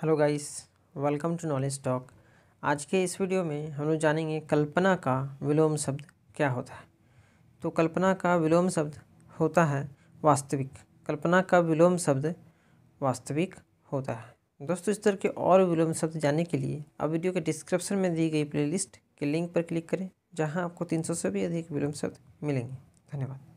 hello guys welcome to knowledge talk आज के इस वीडियो में हम लोग जानेंगे कल्पना का विलोम शब्द क्या होता है तो कल्पना का विलोम शब्द होता है वास्तविक कल्पना का विलोम शब्द वास्तविक होता है दोस्तों इस तरह के और विलोम शब्द जानने के लिए आप वीडियो के डिस्क्रिप्शन में दी गई प्लेलिस्ट के लिंक पर क्लिक करें जहाँ आपको तीन से भी अधिक विलोम शब्द मिलेंगे धन्यवाद